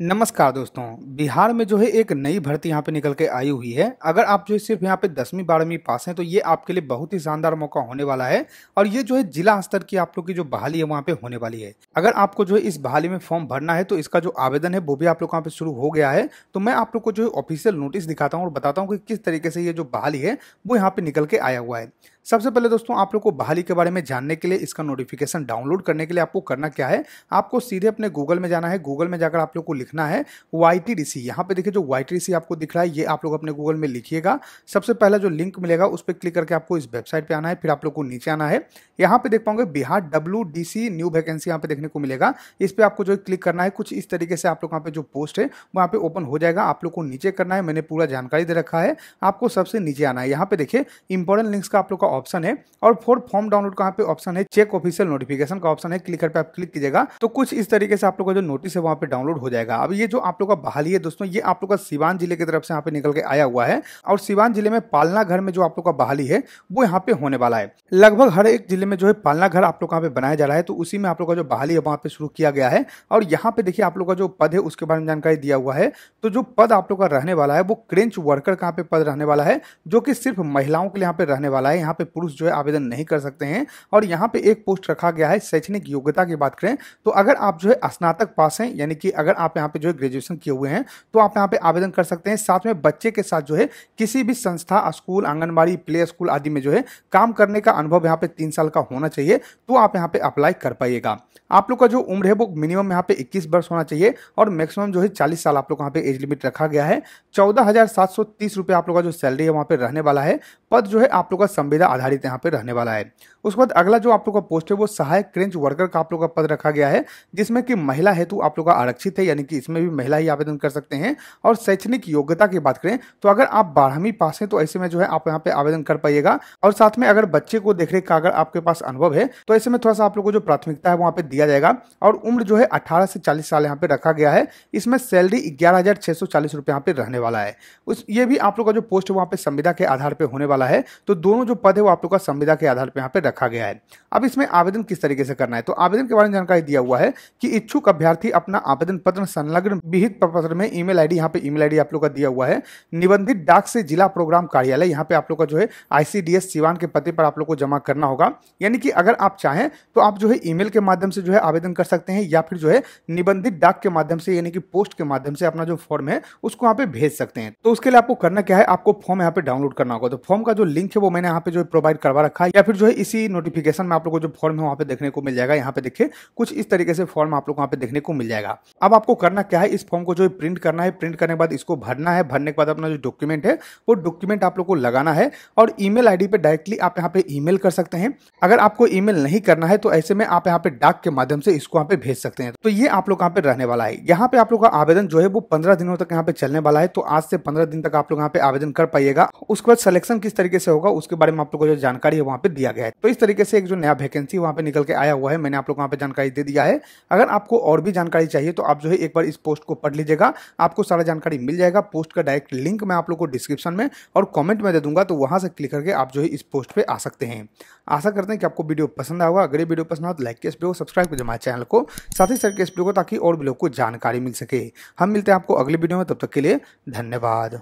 नमस्कार दोस्तों बिहार में जो है एक नई भर्ती यहाँ पे निकल के आई हुई है अगर आप जो है सिर्फ यहाँ पे दसवीं बारहवीं पास हैं तो ये आपके लिए बहुत ही शानदार मौका होने वाला है और ये जो है जिला स्तर की आप लोग की जो बहाली है वहाँ पे होने वाली है अगर आपको जो है इस बहाली में फॉर्म भरना है तो इसका जो आवेदन है वो भी आप लोग यहाँ पे शुरू हो गया है तो मैं आप लोग को जो है ऑफिशियल नोटिस दिखाता हूँ और बताता हूँ कि किस तरीके से ये जो बहाली है वो यहाँ पे निकल के आया हुआ है सबसे पहले दोस्तों आप लोग को बहाली के बारे में जानने के लिए इसका नोटिफिकेशन डाउनलोड करने के लिए आपको करना क्या है आपको सीधे अपने गूगल में जाना है गूगल में जाकर आप लोग को लिखना है वाई टी डी सी यहाँ पे देखिए जो वाई टी डी सी आपको दिख रहा है ये आप लोग अपने गूगल में लिखिएगा सबसे पहला जो लिंक मिलेगा उस पर क्लिक करके आपको इस वेबसाइट पे आना है फिर आप लोग को नीचे आना है यहाँ पे देख पाओगे Bihar W D C new vacancy यहाँ पे देखने को मिलेगा इस पर आपको जो क्लिक करना है कुछ इस तरीके से आप लोग यहाँ पे जो पोस्ट है वहाँ पे ओपन हो जाएगा आप लोग को नीचे करना है मैंने पूरा जानकारी दे रखा है आपको सबसे नीचे आना है यहाँ पे देखिए इंपॉर्टेंट लिंक्स का आप लोग का ऑप्शन है और फोर फॉर्म डाउनलोड कहाँ पे ऑप्शन है चेक ऑफिशियल नोटिफिकेशन का ऑप्शन है क्लिक कर आप क्लिक कीजिएगा तो कुछ इस तरीके से आप लोग का जो नोटिस है वहाँ पे डाउनलोड हो जाएगा अब ये जो आप लोग का बहाली है दोस्तों ये आप लोग का सिवान जिले की तरफ से यहाँ पे निकल के आया हुआ है और सिवान जिले में पालना घर में जो आप लोग का बहाली है वो यहाँ पे होने वाला है लगभग हर एक जिले में जो है पालना घर आप लोग कहाँ पे बनाया जा रहा है तो उसी में आप लोग का जो बहाली है वहाँ पे शुरू किया गया है और यहाँ पे देखिए आप लोग का जो पद है उसके बारे में जानकारी दिया हुआ है तो जो पद आप लोग का रहने वाला है वो क्रेंच वर्कर कहाँ पे पद रहने वाला है जो कि सिर्फ महिलाओं के लिए यहाँ पे रहने वाला है यहाँ पे पुरुष जो है आवेदन नहीं कर सकते हैं और यहाँ पे एक पोस्ट रखा गया है शैक्षणिक योग्यता की बात करें तो अगर आप जो है स्नातक पास हैं यानी कि अगर आप यहाँ पे जो है ग्रेजुएशन किए हुए हैं तो आप यहाँ पे आवेदन कर सकते हैं साथ में बच्चे के साथ जो है किसी भी संस्था स्कूल आंगनबाड़ी प्ले स्कूल आदि में जो है काम करने का अनुभव यहाँ पे तीन साल का होना चाहिए तो आप यहाँ पे अप्लाई कर पाइएगा आप लोग का जो उम्र है वो मिनिमम यहाँ पे 21 वर्ष होना चाहिए और मैक्सिमम जो है 40 साल आप लोग यहाँ पे एज लिमिट रखा गया है चौदह हजार सात सौ तीस रुपये आप लोग का जो सैलरी है वहाँ पे रहने वाला है पद जो है आप लोग का संविदा ज़्यादा आधारित यहाँ पे रहने वाला है उसके बाद अगला जो आप लोग का पोस्ट है वो सहायक क्रेंच वर्कर का आप लोग का पद रखा गया है जिसमें कि महिला हेतु आप लोग का आरक्षित है यानी कि इसमें भी महिला ही आवेदन कर सकते हैं और शैक्षणिक योग्यता की बात करें तो अगर आप बारहवीं पास हैं तो ऐसे में जो है आप यहाँ पे आवेदन कर पाइएगा और साथ में अगर बच्चे को देख का अगर आपके पास अनुभव है तो ऐसे में थोड़ा सा आप लोग को जो प्राथमिकता है वहाँ पे दिया जाएगा और उम्र जो है अठारह से चालीस साल यहाँ पे रखा गया है इसमें सैलरी ग्यारह हजार छह सौ चालीस रुपये यहाँ पे रहने वाला है उस ये भी आप लोग का जो पोस्ट है वहाँ पे संविदा के आधार पर होने वाला है तो दोनों जो पद अनुवाद है वो आप लोग का संविदा के आधार पर यहाँ पे रखा गया है अब इसमें आवेदन किस तरीके से करना है तो आवेदन के बारे में जानकारी दिया हुआ है कि इच्छुक अभ्यर्थी अपना आवेदन पत्र संलग्न विहित पत्र में ई मेल आई पे ई मेल आप लोग का दिया हुआ है निबंधित डाक से जिला प्रोग्राम कार्यालय यहाँ पे आप लोग का जो है आईसीडीएस सीवान के पते पर आप लोग को जमा करना होगा यानी कि अगर आप चाहें तो आप जो है ईमेल के माध्यम से जो है आवेदन कर सकते हैं या फिर जो है निबंधित डाक के माध्यम से यानी कि पोस्ट के माध्यम से अपना जो फॉर्म है उसको यहाँ पे भेज सकते हैं तो उसके लिए आपको करना क्या है आपको फॉर्म यहाँ पे डाउनलोड करना होगा तो फॉर्म का जो लिंक है वो मैंने यहाँ पे जो प्रोवाइड करवा रखा है या फिर जो है इसी नोटिफिकेशन में आप लोग को जो फॉर्म है वहाँ पे देखने को मिल जाएगा यहाँ पे देखिए कुछ इस तरीके से फॉर्म आप लोग वहाँ पे देखने को मिल जाएगा अब आपको करना क्या है इस फॉर्म को जो है प्रिंट करना है प्रिंट करने के बाद इसको भरना है भरने के बाद अपना जो डॉक्यूमेंट है वो डॉक्यूमेंट आप लोग को लगाना है और ई मेल पे डायरेक्टली आप यहाँ पे ई कर सकते हैं अगर आपको ई नहीं करना है तो ऐसे में आप यहाँ पे डाक के माध्यम से इसको यहाँ पे भेज सकते हैं तो ये आप लोग यहाँ पे रहने वाला है यहाँ पे आप लोग का आवेदन जो है वो पंद्रह दिनों तक यहाँ पे चलने वाला है तो आज से पंद्रह दिन तक आप लोग यहाँ पे आवेदन कर पाएगा उसके बाद सिलेक्शन किस तरीके से होगा उसके बारे में आप लोग को जो जानकारी है वहां पर दिया गया है तो इस तरीके से एक जो नया वैकेंसी वहां पर निकल के आया हुआ है मैंने आप लोग वहां पर जानकारी दे दिया है अगर आपको और भी जानकारी चाहिए तो आप जो है एक बार इस पोस्ट को पढ़ लीजिएगा आपको सारा जानकारी मिल जाएगा पोस्ट का डायरेक्ट लिंक मैं आप लोग को डिस्क्रिप्शन में और कॉमेंट में दे दूंगा तो वहां से क्लिक करके आप जो है इस पोस्ट पर आ सकते हैं आशा करते हैं कि आपको वीडियो पसंद आएगा अगर ये वीडियो पसंद आए तो लाइक के सब्सक्राइब कर हमारे चैनल को साथ ही सर इस वीडियो को ताकि और भी लोग को जानकारी मिल सके हम मिलते हैं आपको अगले वीडियो में तब तक के लिए धन्यवाद